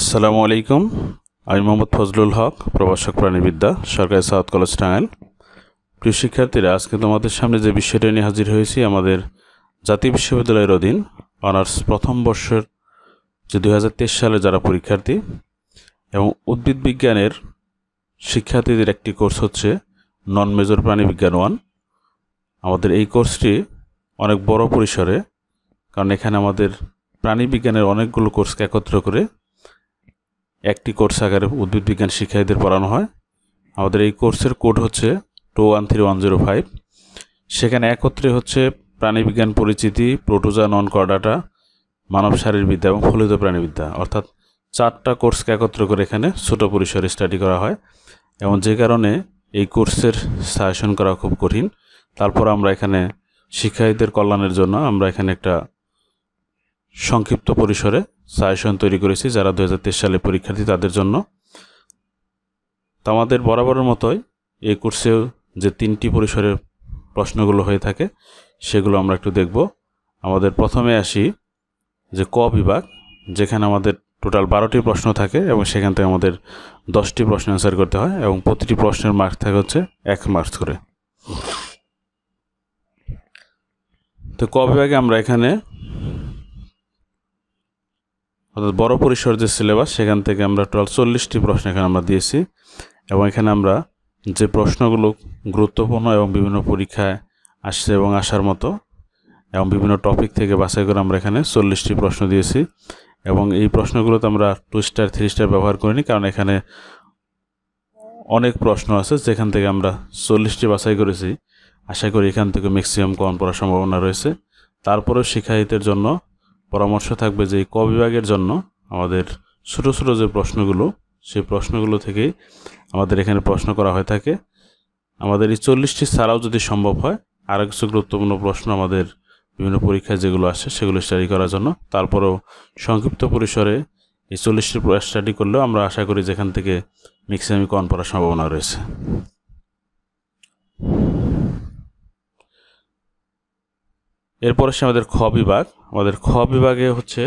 আসসালামু আলাইকুম আমি মোহাম্মদ ফজলুল হক প্রভাষক প্রাণীবিদ্যা সরকারি সাউথ কলেজ টাঙ্গাইল প্রিয় শিক্ষার্থীরা আজকে তোমাদের সামনে যে বিষয়টা নিয়ে হাজির হয়েছি আমাদের জাতীয় বিশ্ববিদ্যালয়ের অধীন অনার্স প্রথম বর্ষের যে দু সালে যারা পরীক্ষার্থী এবং উদ্ভিদ বিজ্ঞানের শিক্ষার্থীদের একটি কোর্স হচ্ছে নন মেজর প্রাণীবিজ্ঞান ওয়ান আমাদের এই কোর্সটি অনেক বড় পরিসরে কারণ এখানে আমাদের প্রাণীবিজ্ঞানের অনেকগুলো কোর্সকে একত্র করে একটি কোর্স আকারে উদ্ভিদ বিজ্ঞান শিক্ষার্থীদের পড়ানো হয় আমাদের এই কোর্সের কোড হচ্ছে two one three one zero five সেখানে একত্রে হচ্ছে প্রাণীবিজ্ঞান পরিচিতি প্রোটোজা নন কর্ডাটা মানব শারীরবিদ্যা এবং ফলিত প্রাণীবিদ্যা অর্থাৎ চারটা কোর্সকে একত্র করে এখানে ছোটো পরিসরে স্টাডি করা হয় এবং যে কারণে এই কোর্সের সাজেশন করা খুব কঠিন তারপর আমরা এখানে শিক্ষার্থীদের কল্যাণের জন্য আমরা এখানে একটা সংক্ষিপ্ত পরিসরে সাজেশন তৈরি করেছি যারা দু সালে পরীক্ষার্থী তাদের জন্য তো আমাদের বরাবরের মতোই এই কোর্সেও যে তিনটি পরিসরের প্রশ্নগুলো হয়ে থাকে সেগুলো আমরা একটু দেখব আমাদের প্রথমে আসি যে ক বিভাগ যেখানে আমাদের টোটাল বারোটি প্রশ্ন থাকে এবং সেখান থেকে আমাদের দশটি প্রশ্ন অ্যান্সার করতে হয় এবং প্রতিটি প্রশ্নের মার্ক থাকে হচ্ছে এক মার্কস করে তো ক বিভাগে আমরা এখানে অর্থাৎ বড় পরিসর যে সিলেবাস সেখান থেকে আমরা টোটাল চল্লিশটি প্রশ্ন এখানে আমরা দিয়েছি এবং এখানে আমরা যে প্রশ্নগুলো গুরুত্বপূর্ণ এবং বিভিন্ন পরীক্ষায় আসছে এবং আসার মতো এবং বিভিন্ন টপিক থেকে বাছাই করে আমরা এখানে চল্লিশটি প্রশ্ন দিয়েছি এবং এই প্রশ্নগুলোতে আমরা টু স্টার থ্রি স্টার ব্যবহার করিনি কারণ এখানে অনেক প্রশ্ন আছে যেখান থেকে আমরা চল্লিশটি বাছাই করেছি আশা করি এখান থেকে ম্যাক্সিমাম কম পড়ার সম্ভাবনা রয়েছে তারপরেও শিক্ষায়িতের জন্য পরামর্শ থাকবে যে ক বিভাগের জন্য আমাদের ছোটো ছোটো যে প্রশ্নগুলো সেই প্রশ্নগুলো থেকেই আমাদের এখানে প্রশ্ন করা হয়ে থাকে আমাদের এই চল্লিশটি ছাড়াও যদি সম্ভব হয় আরও কিছু গুরুত্বপূর্ণ প্রশ্ন আমাদের বিভিন্ন পরীক্ষায় যেগুলো আসে সেগুলো স্টাডি করার জন্য তারপরেও সংক্ষিপ্ত পরিসরে এই চল্লিশটি স্টাডি করলেও আমরা আশা করি যেখান থেকে ম্যাক্সিমাম কন পড়ার সম্ভাবনা রয়েছে এরপর আসে আমাদের খ বিভাগ আমাদের খ বিভাগে হচ্ছে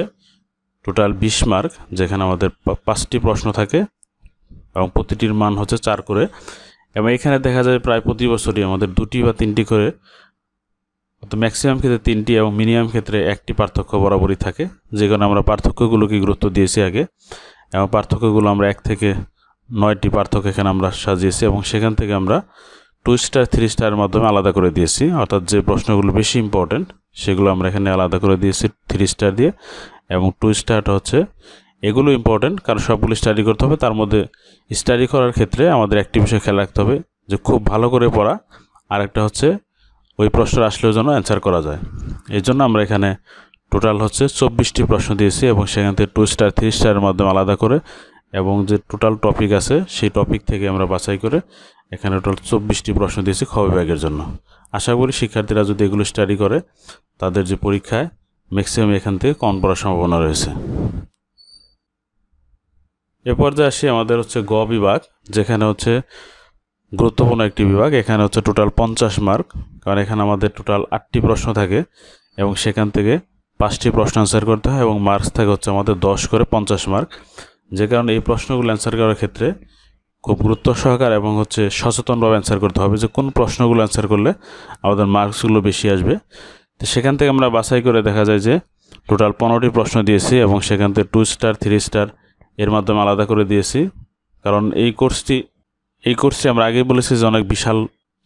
টোটাল বিশ মার্ক যেখানে আমাদের পাঁচটি প্রশ্ন থাকে এবং প্রতিটির মান হচ্ছে চার করে এবং এখানে দেখা যায় প্রায় প্রতি বছরই আমাদের দুটি বা তিনটি করে তো ম্যাক্সিমাম ক্ষেত্রে তিনটি এবং মিনিমাম ক্ষেত্রে একটি পার্থক্য বরাবরই থাকে যে কারণে আমরা পার্থক্যগুলোকে গুরুত্ব দিয়েছি আগে এবং পার্থক্যগুলো আমরা এক থেকে নয়টি পার্থক্য এখানে আমরা সাজিয়েছি এবং সেখান থেকে আমরা টু স্টার থ্রি স্টারের মাধ্যমে আলাদা করে দিয়েছি অর্থাৎ যে প্রশ্নগুলো বেশি ইম্পর্টেন্ট সেগুলো আমরা এখানে আলাদা করে দিয়েছি থ্রি স্টার দিয়ে এবং টু স্টারটা হচ্ছে এগুলো ইম্পর্টেন্ট কারণ সবগুলো স্টাডি করতে হবে তার মধ্যে স্টাডি করার ক্ষেত্রে আমাদের একটি বিষয় খেয়াল রাখতে হবে যে খুব ভালো করে পড়া আর একটা হচ্ছে ওই প্রশ্ন আসলেও যেন অ্যান্সার করা যায় এর জন্য আমরা এখানে টোটাল হচ্ছে চব্বিশটি প্রশ্ন দিয়েছি এবং সেখান থেকে টু স্টার থ্রি স্টারের মাধ্যমে আলাদা করে এবং যে টোটাল টপিক আছে সেই টপিক থেকে আমরা বাছাই করে এখানে টোটাল চব্বিশটি প্রশ্ন দিয়েছি খবর ব্যাগের জন্য আশা করি শিক্ষার্থীরা যদি এগুলো স্টাডি করে তাদের যে পরীক্ষায় ম্যাক্সিমাম এখান থেকে কম পড়ার সম্ভাবনা রয়েছে এ পর্যায়ে আসি আমাদের হচ্ছে গ বিভাগ যেখানে হচ্ছে গুরুত্বপূর্ণ একটি বিভাগ এখানে হচ্ছে টোটাল পঞ্চাশ মার্ক কারণ এখানে আমাদের টোটাল আটটি প্রশ্ন থাকে এবং সেখান থেকে পাঁচটি প্রশ্ন অ্যান্সার করতে হয় এবং মার্কস থাকে হচ্ছে আমাদের দশ করে পঞ্চাশ মার্ক যে কারণে এই প্রশ্নগুলো অ্যান্সার করার ক্ষেত্রে খুব গুরুত্ব সহকার এবং হচ্ছে সচেতনভাবে অ্যান্সার করতে হবে যে কোন প্রশ্নগুলো অ্যান্সার করলে আমাদের মার্কসগুলো বেশি আসবে তো সেখান থেকে আমরা বাছাই করে দেখা যায় যে টোটাল পনেরোটি প্রশ্ন দিয়েছি এবং সেখান থেকে টু স্টার থ্রি স্টার এর মাধ্যমে আলাদা করে দিয়েছি কারণ এই কোর্সটি এই কোর্সটি আমরা আগেই বলেছি যে অনেক বিশাল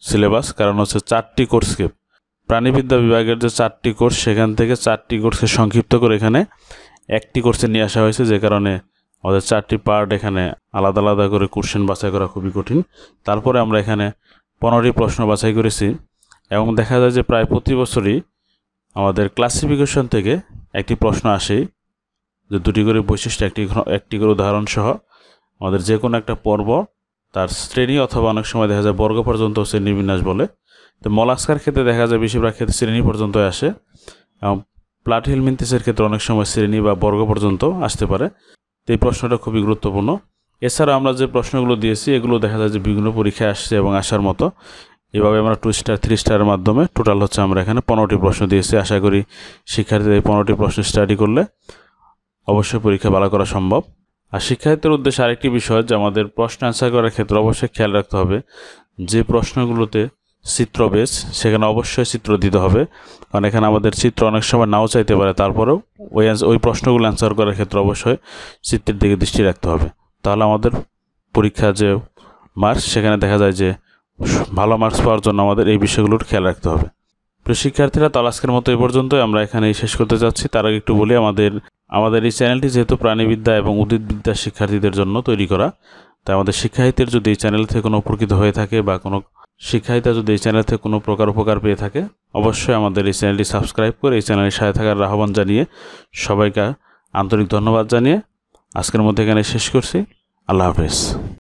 সিলেবাস কারণ হচ্ছে চারটি কোর্সকে প্রাণীবিদ্যা বিভাগের যে চারটি কোর্স সেখান থেকে চারটি কোর্সকে সংক্ষিপ্ত করে এখানে একটি কোর্সে নিয়ে আসা হয়েছে যে কারণে অর্থাৎ চারটি পার্ট এখানে আলাদা আলাদা করে কোশ্চেন বাছাই করা খুবই কঠিন তারপরে আমরা এখানে পনেরোটি প্রশ্ন বাছাই করেছি এবং দেখা যায় যে প্রায় প্রতি বছরই আমাদের ক্লাসিফিকেশন থেকে একটি প্রশ্ন আসে যে দুটি করে বৈশিষ্ট্য একটি একটি করে উদাহরণ সহ আমাদের যে কোনো একটা পর্ব তার শ্রেণী অথবা অনেক সময় দেখা যায় বর্গ পর্যন্ত শ্রেণীবিন্যাস বলে তো মলাস্কার ক্ষেত্রে দেখা যায় বেশিরভাগ ক্ষেত্রে শ্রেণী পর্যন্ত আসে এবং প্লাট মিন্তিসের ক্ষেত্রে অনেক সময় শ্রেণী বা বর্গ পর্যন্ত আসতে পারে এই প্রশ্নটা খুবই গুরুত্বপূর্ণ এছাড়া আমরা যে প্রশ্নগুলো দিয়েছি এগুলো দেখা যায় যে বিভিন্ন পরীক্ষায় আসছে এবং আসার মতো এভাবে আমরা টু স্টার থ্রি স্টারের মাধ্যমে টোটাল হচ্ছে আমরা এখানে পনেরোটি প্রশ্ন দিয়েছি আশা করি শিক্ষার্থীদের এই পনেরোটি প্রশ্ন স্টাডি করলে অবশ্যই পরীক্ষা ভালো করা সম্ভব আর শিক্ষার্থীদের উদ্দেশ্যে আরেকটি বিষয় যে আমাদের প্রশ্ন আনসার করার ক্ষেত্রে অবশ্যই খেয়াল রাখতে হবে যে প্রশ্নগুলোতে চিত্র বেস সেখানে অবশ্যই চিত্র দিতে হবে কারণ এখানে আমাদের চিত্র অনেক সময় নাও চাইতে পারে তারপরেও ওই ওই প্রশ্নগুলো অ্যান্সার করার ক্ষেত্রে অবশ্যই চিত্রের দিকে দৃষ্টি রাখতে হবে তাহলে আমাদের পরীক্ষা যে মার্কস সেখানে দেখা যায় যে ভালো মার্কস পাওয়ার জন্য আমাদের এই বিষয়গুলোর খেয়াল রাখতে হবে প্রিয় শিক্ষার্থীরা তাহলে আজকের মতো এ পর্যন্ত আমরা এখানেই শেষ করতে যাচ্ছি তার আগে একটু বলি আমাদের আমাদের এই চ্যানেলটি যেহেতু প্রাণীবিদ্যা এবং উদ্ভিদবিদ্যা শিক্ষার্থীদের জন্য তৈরি করা তাই আমাদের শিক্ষার্থীদের যদি এই চ্যানেল থেকে কোনো উপকৃত হয়ে থাকে বা কোনো শিক্ষায়িতা যদি এই চ্যানেল থেকে কোনো প্রকার উপকার পেয়ে থাকে অবশ্যই আমাদের এই চ্যানেলটি সাবস্ক্রাইব করে এই চ্যানেলের সাথে থাকার আহ্বান জানিয়ে সবাইকে আন্তরিক ধন্যবাদ জানিয়ে আজকের মধ্যে এখানে শেষ করছি আল্লাহ হাফেজ